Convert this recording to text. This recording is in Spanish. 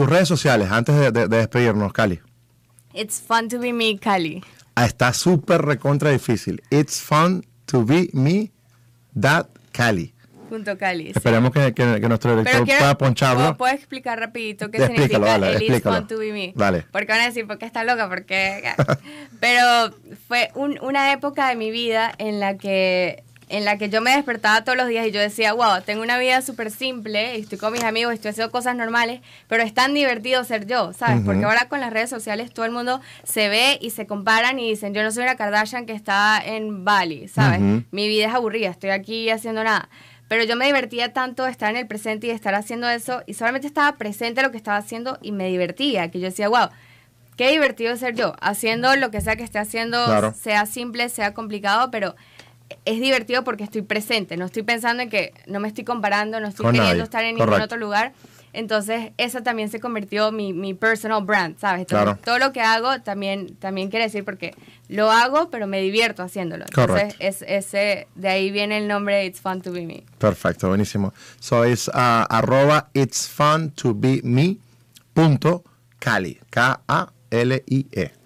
Tus redes sociales, antes de, despedirnos, Cali. It's fun to be me, Cali. Ah, está súper recontra difícil. It's fun to be me, that Cali. Punto Cali. Esperemos que, que, nuestro director pueda poncharlo. ¿Puedo explicar rapidito qué significa el explícalo. It's fun to be me? Dale. Porque van a decir, porque está loca? Porque... Pero fue una época de mi vida en la que en la que yo me despertaba todos los días y yo decía, wow, tengo una vida súper simple, estoy con mis amigos, estoy haciendo cosas normales, pero es tan divertido ser yo, ¿sabes? Porque ahora con las redes sociales todo el mundo se ve y se comparan y dicen, yo no soy una Kardashian que está en Bali, ¿sabes? Mi vida es aburrida, estoy aquí haciendo nada pero yo me divertía tanto de estar en el presente y de estar haciendo eso y solamente estaba presente lo que estaba haciendo y me divertía, que yo decía, wow, qué divertido ser yo, haciendo lo que sea que esté haciendo, sea simple, sea complicado, pero es divertido porque estoy presente, no estoy pensando en que no me estoy comparando, no estoy queriendo estar en ningún otro lugar. Entonces, esa también se convirtió mi, mi personal brand, ¿sabes? Todo lo que hago también, también quiere decir porque lo hago, pero me divierto haciéndolo. Entonces, es, ese, de ahí viene el nombre It's Fun to Be Me. Perfecto, buenísimo. So, es ah, arroba It's Fun to Be Me punto Cali, K-A-L-I-E.